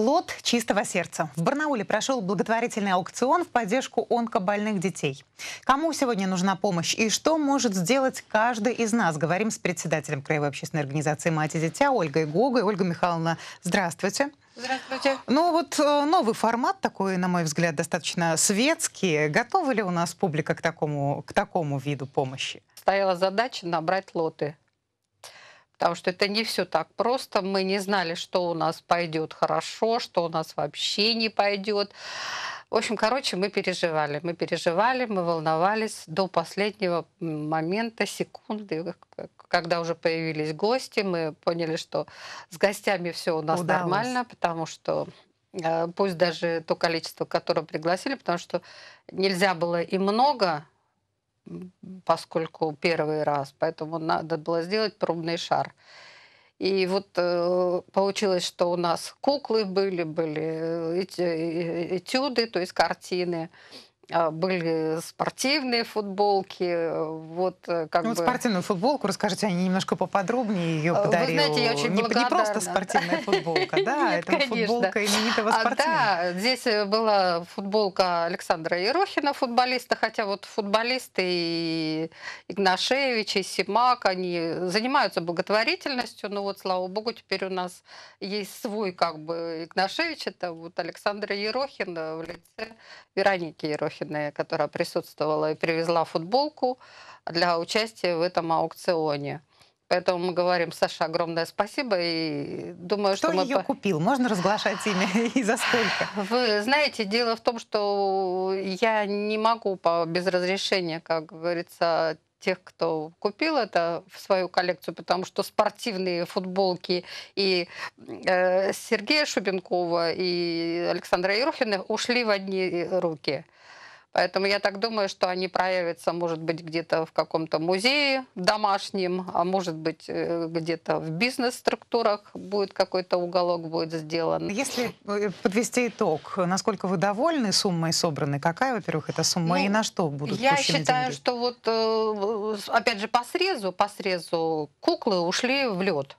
Плод чистого сердца. В Барнауле прошел благотворительный аукцион в поддержку онкобольных детей. Кому сегодня нужна помощь и что может сделать каждый из нас, говорим с председателем Краевой общественной организации «Мать и дитя» Ольгой Гогой. Ольга Михайловна, здравствуйте. Здравствуйте. Ну вот э, новый формат такой, на мой взгляд, достаточно светский. Готова ли у нас публика к такому, к такому виду помощи? Стояла задача набрать лоты потому что это не все так просто. Мы не знали, что у нас пойдет хорошо, что у нас вообще не пойдет. В общем, короче, мы переживали, мы переживали, мы волновались до последнего момента, секунды, когда уже появились гости, мы поняли, что с гостями все у нас Удалось. нормально, потому что э, пусть даже то количество, которое пригласили, потому что нельзя было и много, поскольку первый раз, поэтому надо было сделать пробный шар. И вот э, получилось, что у нас куклы были, были э, э, этюды, то есть картины. А, были спортивные футболки. Э, вот, э, как ну, бы... спортивную футболку расскажите они немножко поподробнее. Ее подарил. Вы знаете, я очень не, благодарна. не просто спортивная футболка, да, а это футболка именитого а, спортсмена. Да, здесь э, была футболка Александра Ерохина, футболиста, хотя вот футболисты и Игнашевич, и Симак, они занимаются благотворительностью, но вот, слава богу, теперь у нас есть свой как бы Игнашевич, это вот Александра Ерохина в лице Вероники Ерохина. Мухиной, которая присутствовала и привезла футболку для участия в этом аукционе. Поэтому мы говорим, Саша, огромное спасибо. И думаю, Кто что ее купил? Можно разглашать имя и за сколько? Вы знаете, дело в том, что я не могу по, без разрешения, как говорится, тех, кто купил это в свою коллекцию, потому что спортивные футболки и э, Сергея Шубенкова, и Александра Ерохина ушли в одни руки. Поэтому я так думаю, что они проявятся, может быть, где-то в каком-то музее домашнем, а может быть, э, где-то в бизнес-структурах будет какой-то уголок будет сделан. Если э, подвести итог, насколько вы довольны суммой собранной? Какая, во-первых, эта сумма ну, и на что будут Я считаю, деньги? что вот, э, опять же, по срезу, по срезу куклы ушли в лед.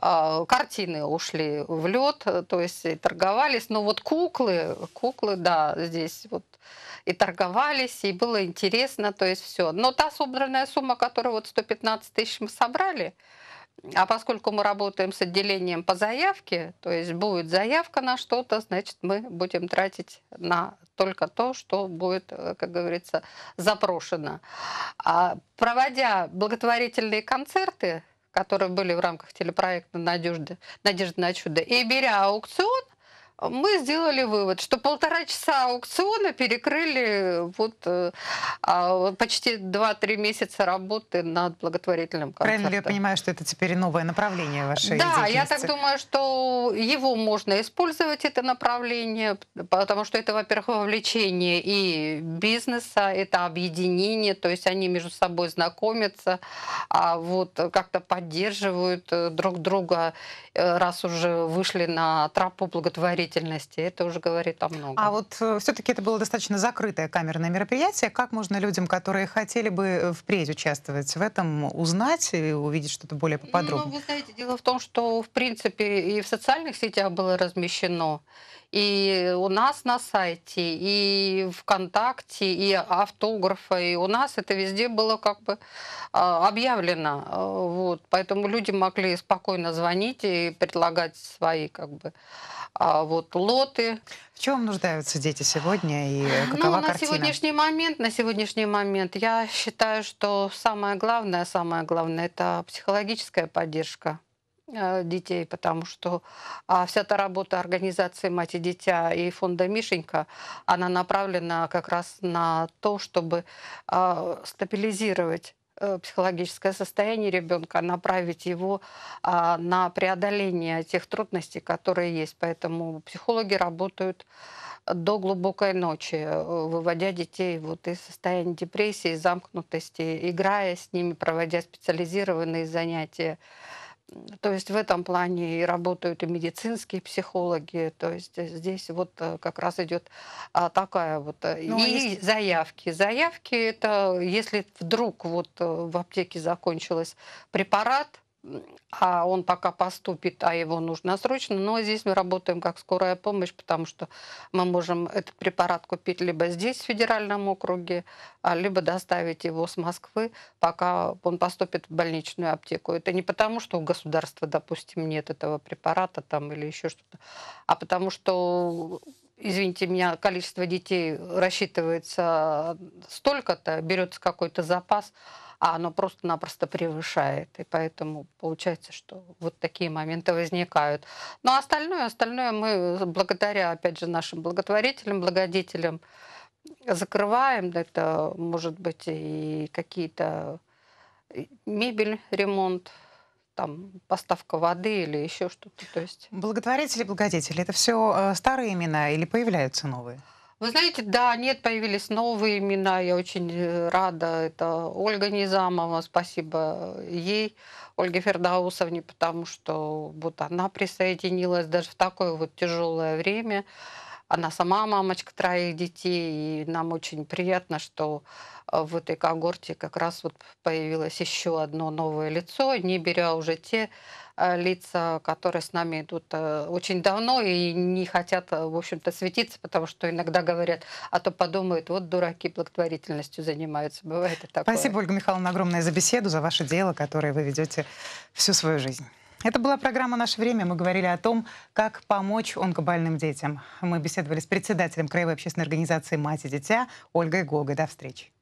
А, картины ушли в лед, э, то есть и торговались. Но вот куклы, куклы, да, здесь вот и торговались, и было интересно, то есть все. Но та собранная сумма, которую вот 115 тысяч мы собрали, а поскольку мы работаем с отделением по заявке, то есть будет заявка на что-то, значит, мы будем тратить на только то, что будет, э, как говорится, запрошено. А проводя благотворительные концерты, которые были в рамках телепроекта «Надежда, «Надежда на чудо», и беря аукцион – мы сделали вывод, что полтора часа аукциона перекрыли вот э, а, почти 2-3 месяца работы над благотворительным концертом. Правильно ли я понимаю, что это теперь новое направление вашей Да, я так думаю, что его можно использовать, это направление, потому что это, во-первых, вовлечение и бизнеса, это объединение, то есть они между собой знакомятся, а вот как-то поддерживают э, друг друга, э, раз уже вышли на тропу благотворительности деятельности. Это уже говорит о многом. А вот э, все-таки это было достаточно закрытое камерное мероприятие. Как можно людям, которые хотели бы э, впредь участвовать в этом, узнать и увидеть что-то более поподробно? Ну, вы знаете, дело в том, что, в принципе, и в социальных сетях было размещено, и у нас на сайте, и ВКонтакте, и автографы. и у нас это везде было как бы а, объявлено. Э, вот. Поэтому люди могли спокойно звонить и предлагать свои как бы а, вот, вот лоты. В чем нуждаются дети сегодня и ну, какова ну, на картина? сегодняшний момент, на сегодняшний момент я считаю, что самое главное, самое главное, это психологическая поддержка э, детей, потому что а, вся эта работа организации «Мать и дитя» и фонда «Мишенька», она направлена как раз на то, чтобы а, стабилизировать Э, психологическое состояние ребенка, направить его а, на преодоление тех трудностей, которые есть. Поэтому психологи работают до глубокой ночи, э, выводя детей вот из состояния депрессии, замкнутости, играя с ними, проводя специализированные занятия. То есть в этом плане и работают и медицинские психологи. То есть здесь вот э, как раз идет а, такая вот э, ну, а и если... заявки. Заявки это если вдруг вот э, в аптеке закончилась препарат, а он пока поступит, а его нужно срочно. Но здесь мы работаем как скорая помощь, потому что мы можем этот препарат купить либо здесь, в федеральном округе, а, либо доставить его с Москвы, пока он поступит в больничную аптеку. Это не потому, что у государства, допустим, нет этого препарата там или еще что-то, а потому что извините меня, количество детей рассчитывается столько-то, берется какой-то запас, а оно просто-напросто превышает. И поэтому получается, что вот такие моменты возникают. Но ну, а остальное, остальное мы благодаря, опять же, нашим благотворителям, благодетелям закрываем. Это может быть и какие-то мебель, ремонт, там поставка воды или еще что-то. То есть... Благотворители, благодетели, это все э, старые имена или появляются новые? Вы знаете, да, нет, появились новые имена, я очень э, рада. Это Ольга Низамова, спасибо ей, Ольге Фердаусовне, потому что вот она присоединилась даже в такое вот тяжелое время. Она сама мамочка троих детей, и нам очень приятно, что э, в этой когорте как раз вот появилось еще одно новое лицо, не беря уже те э, лица, которые с нами идут э, очень давно и не хотят, в общем-то, светиться, потому что иногда говорят, а то подумают, вот дураки благотворительностью занимаются. Бывает и такое. Спасибо, Ольга Михайловна, огромное за беседу, за ваше дело, которое вы ведете всю свою жизнь. Это была программа «Наше время». Мы говорили о том, как помочь онкобольным детям. Мы беседовали с председателем Краевой общественной организации «Мать и дитя» Ольгой Гогой. До встречи.